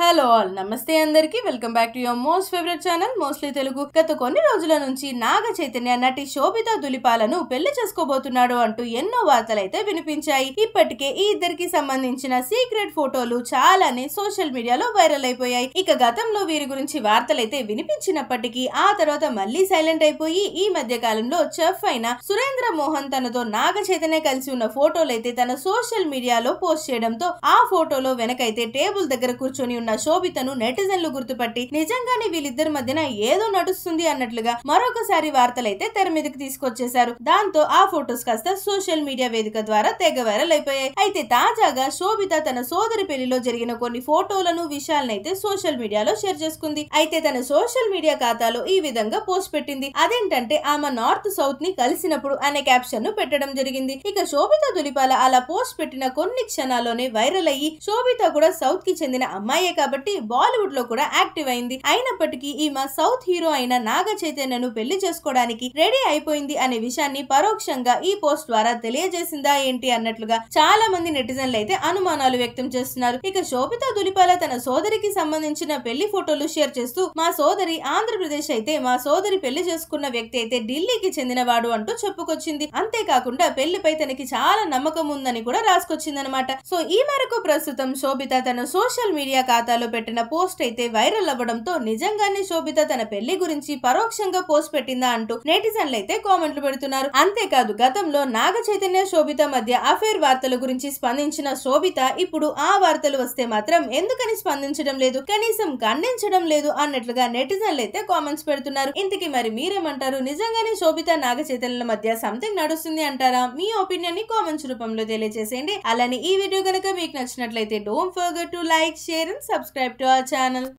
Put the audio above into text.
Hello all నమస్తే అందరికి welcome back to your most favourite channel mostly Telugu గత కొన్ని రోజుల నుంచి నాగ చైతన్య నటి శోభిత దులిపాలను పెళ్లి చేసుకోబోతున్నాడు అంటూ ఎన్నో వార్తలైతే వినిపించాయి ఇప్పటికే ఈ ఇద్దరికి సంబంధించిన సీక్రెట్ ఫోటోలు చాలానే సోషల్ మీడియాలో వైరల్ అయిపోయాయి ఇక గతంలో వీరి గురించి వార్తలైతే వినిపించినప్పటికీ ఆ తర్వాత మళ్ళీ సైలెంట్ అయిపోయి ఈ మధ్య కాలంలో చెఫ్ అయిన సురేంద్ర మోహన్ తనతో నాగ చైతన్య కలిసి ఉన్న ఫోటోలైతే తన సోషల్ మీడియాలో పోస్ట్ చేయడంతో ఆ ఫోటోలో వెనకైతే టేబుల్ దగ్గర కూర్చొని ఉన్న ఉన్న శోభితను నెటిజన్లు గుర్తుపట్టి నిజంగానే వీళ్ళిద్దరి మధ్యన ఏదో నడుస్తుంది అన్నట్లుగా మరొకసారి వార్తలైతే తెర మీదకి తీసుకొచ్చేశారు దాంతో ఆ ఫొటోస్ కాస్త సోషల్ మీడియా వేదిక ద్వారా తెగ వైరల్ అయిపోయాయి అయితే తాజాగా శోభిత తన సోదరి పెళ్లిలో జరిగిన కొన్ని ఫోటోలను విషయాలనైతే సోషల్ మీడియాలో షేర్ చేసుకుంది అయితే తన సోషల్ మీడియా ఖాతాలో ఈ విధంగా పోస్ట్ పెట్టింది అదేంటంటే ఆమె నార్త్ సౌత్ ని కలిసినప్పుడు అనే క్యాప్షన్ ను పెట్టడం జరిగింది ఇక శోభిత దులిపాల అలా పోస్ట్ పెట్టిన కొన్ని క్షణాల్లోనే వైరల్ అయ్యి శోభిత కూడా సౌత్ కి చెందిన అమ్మాయే కాబట్టి బాలీవుడ్ లో కూడా యాక్టివ్ అయింది అయినప్పటికీ ఈమె సౌత్ హీరో అయిన నాగ చైతన్యను పెళ్లి చేసుకోవడానికి రెడీ అయిపోయింది అనే విషయాన్ని పరోక్షంగా ఈ పోస్ట్ ద్వారా తెలియజేసిందా ఏంటి అన్నట్లుగా చాలా మంది నెటిజన్లు అయితే అనుమానాలు వ్యక్తం చేస్తున్నారు ఇక శోభిత దులిపాల తన సోదరికి సంబంధించిన పెళ్లి ఫోటోలు షేర్ చేస్తూ మా సోదరి ఆంధ్రప్రదేశ్ అయితే మా సోదరి పెళ్లి చేసుకున్న వ్యక్తి అయితే ఢిల్లీకి చెందినవాడు అంటూ చెప్పుకొచ్చింది అంతేకాకుండా పెళ్లిపై తనకి చాలా నమ్మకం ఉందని కూడా రాసుకొచ్చిందనమాట సో ఈ మేరకు ప్రస్తుతం శోభిత తన సోషల్ మీడియా ఖాతాలో పెట్టిన పోస్ట్ అయితే వైరల్ అవ్వడంతో నిజంగానే శోభిత తన పెళ్లి గురించి పరోక్షంగా పోస్ట్ పెట్టిందా అంటూ నెటిజన్లు అయితే కామెంట్లు పెడుతున్నారు అంతేకాదు గతంలో నాగ చైతన్య శోభిత మధ్య అఫేర్ వార్తల గురించి స్పందించిన శోభిత ఇప్పుడు ఆ వార్తలు వస్తే మాత్రం ఎందుకని స్పందించడం లేదు కనీసం ఖండించడం లేదు అన్నట్లుగా నెటిజన్లు అయితే కామెంట్స్ పెడుతున్నారు ఇంతకి మరి మీరేమంటారు నిజంగానే శోభిత నాగ చైతన్యుల మధ్య సంథింగ్ నడుస్తుంది అంటారా మీ ఒపీనియన్ ని కామెంట్స్ రూపంలో తెలియజేసేయండి అలానే ఈ వీడియో కనుక మీకు నచ్చినట్లయితే don't forget to like share and subscribe to our channel.